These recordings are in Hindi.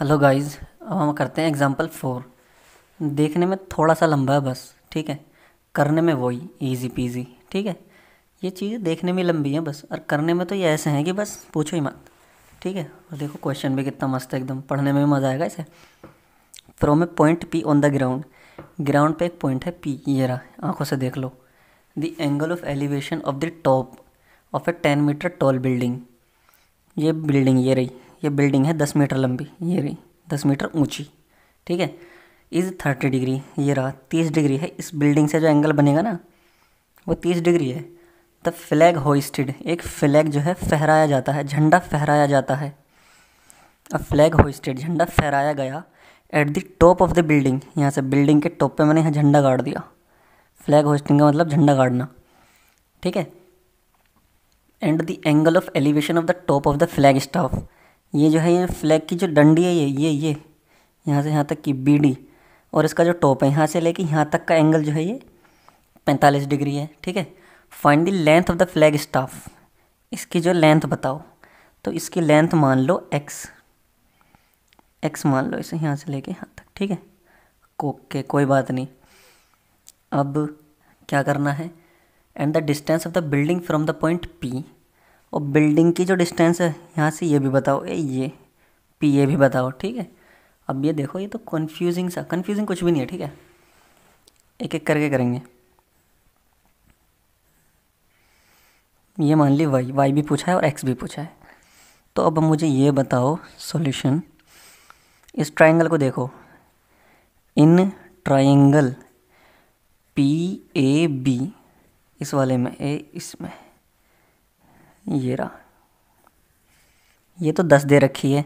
हेलो गाइस अब हम करते हैं एग्जांपल फोर देखने में थोड़ा सा लंबा है बस ठीक है करने में वही इजी पीजी ठीक है ये चीज़ें देखने में लंबी हैं बस और करने में तो ये ऐसे हैं कि बस पूछो ही मत ठीक है और देखो क्वेश्चन भी कितना मस्त है एकदम पढ़ने में भी मज़ा आएगा इसे from a point P on the ground ground पे एक पॉइंट है पी ये रहा आँखों से देख लो the angle of elevation of the top of a ten metre tall building ये बिल्डिंग ये रही ये बिल्डिंग है दस मीटर लंबी ये रही दस मीटर ऊंची ठीक है इज़ थर्टी डिग्री ये रहा तीस डिग्री है इस बिल्डिंग से जो एंगल बनेगा ना वो तीस डिग्री है द फ्लैग होइस्टेड एक फ्लैग जो है फहराया जाता है झंडा फहराया जाता है अ फ्लैग होइस्टेड झंडा फहराया गया at the top of the building यहाँ से बिल्डिंग के टॉप पे मैंने यहाँ झंडा गाड़ दिया फ्लैग होस्टिंग का मतलब झंडा गाड़ना ठीक है and the angle of elevation of the top of the flag staff ये जो है ये फ्लैग की जो डंडी है ये ये ये यहाँ से यहाँ तक की बी और इसका जो टॉप है यहाँ से लेके यहाँ तक का एंगल जो है ये पैंतालीस डिग्री है ठीक है find the length of the flag staff इसकी जो लेंथ बताओ तो इसकी लेंथ मान लो एक्स एक्स मान लो इसे यहाँ से लेके यहाँ तक ठीक है ओके कोई बात नहीं अब क्या करना है and the distance of the building from the point P और बिल्डिंग की जो डिस्टेंस है यहाँ से ये भी बताओ ए ये पी ए भी बताओ ठीक है अब ये देखो ये तो कन्फ्यूजिंग सा कन्फ्यूजिंग कुछ भी नहीं है ठीक है एक एक करके करेंगे ये मान ली वाई वाई भी पूछा है और एक्स भी पूछा है तो अब मुझे ये बताओ सॉल्यूशन इस ट्रायंगल को देखो in triangle P A B इस वाले में ए इसमें ये रहा ये तो दस दे रखी है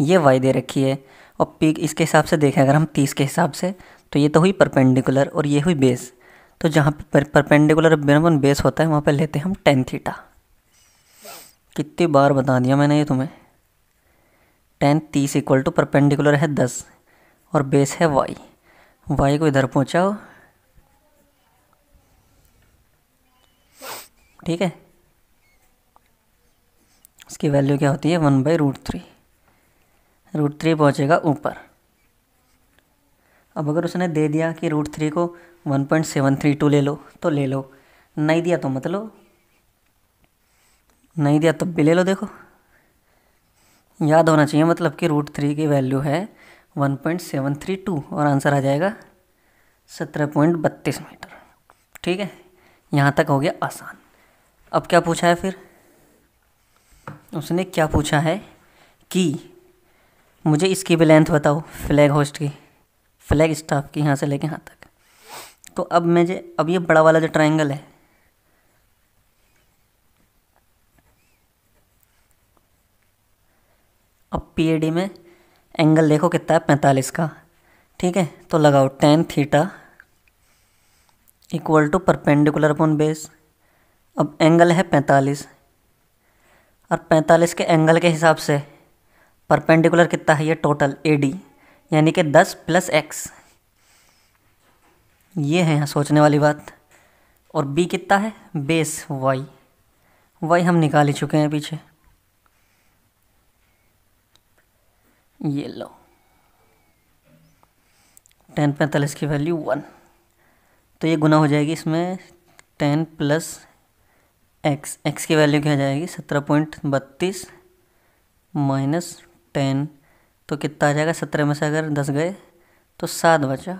ये वाई दे रखी है और पी इसके हिसाब से देखें अगर हम तीस के हिसाब से तो ये तो हुई परपेंडिकुलर और ये हुई बेस तो जहाँ पर परपेंडिकुलर बिनबन बेस होता है वहाँ पर लेते हैं हम टेन थीटा कितनी बार बता दिया मैंने ये तुम्हें टेन तीस इक्वल टू परपेंडिकुलर है दस और बेस है वाई वाई को इधर पहुँचाओ ठीक है इसकी वैल्यू क्या होती है one by root three root three पहुँचेगा ऊपर अब अगर उसने दे दिया कि रूट थ्री को one point seven three two ले लो तो ले लो नहीं दिया तो मत लो नहीं दिया तब भी ले लो देखो याद होना चाहिए मतलब कि रूट थ्री की वैल्यू है one point seven three two और आंसर आ जाएगा सत्रह पॉइंट बत्तीस मीटर ठीक है यहाँ तक हो गया आसान अब क्या पूछा है फिर उसने क्या पूछा है कि मुझे इसकी भी लेंथ बताओ फ्लैग होस्ट की फ्लैग स्टाफ की यहाँ से लेके यहाँ तक तो अब मुझे अब ये बड़ा वाला जो ट्रायंगल है अब पी में एंगल देखो कितना है पैंतालीस का ठीक है तो लगाओ tan theta equal to perpendicular upon base अब एंगल है पैंतालीस और पैंतालीस के एंगल के हिसाब से परपेंडिकुलर कितना है ये टोटल ए डी यानी कि दस प्लस एक्स ये है यहाँ सोचने वाली बात और बी कितना है बेस वाई वाई हम निकाल ही चुके हैं पीछे ये लो टेन पैंतालीस की वैल्यू वन तो ये गुना हो जाएगी इसमें टेन प्लस एक्स एक्स की वैल्यू क्या जाएगी सत्रह पॉइंट बत्तीस माइनस टेन तो कितना आ जाएगा सत्रह में से अगर दस गए तो सात बचा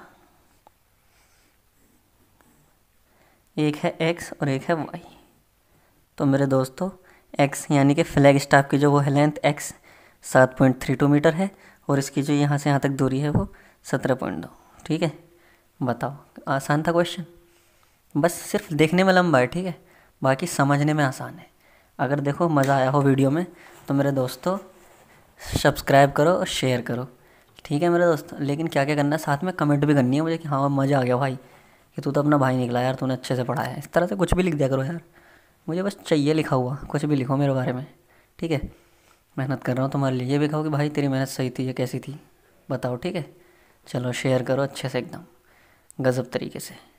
एक है एक्स और एक है वाई तो मेरे दोस्तों एक्स यानी कि फ्लैग स्टाफ की जो वो है लेंथ एक्स सात पॉइंट थ्री टू मीटर है और इसकी जो यहाँ से यहाँ तक दूरी है वो सत्रह पॉइंट दो ठीक है बताओ आसान था क्वेश्चन बस सिर्फ देखने में लंबा है ठीक है बाकी समझने में आसान है अगर देखो मज़ा आया हो वीडियो में तो मेरे दोस्तों सब्सक्राइब करो और शेयर करो ठीक है मेरे दोस्त लेकिन क्या क्या करना है साथ में कमेंट भी करनी है मुझे कि हाँ मज़ा आ गया भाई कि तू तो अपना भाई निकला यार तूने अच्छे से पढ़ाया इस तरह से कुछ भी लिख दिया करो यार मुझे बस चाहिए लिखा हुआ कुछ भी लिखो मेरे बारे में ठीक है मेहनत कर रहा हूँ तुम्हारे लिए ये भी कहो कि भाई तेरी मेहनत सही थी या कैसी थी बताओ ठीक है चलो शेयर करो अच्छे से एकदम गज़ब तरीके से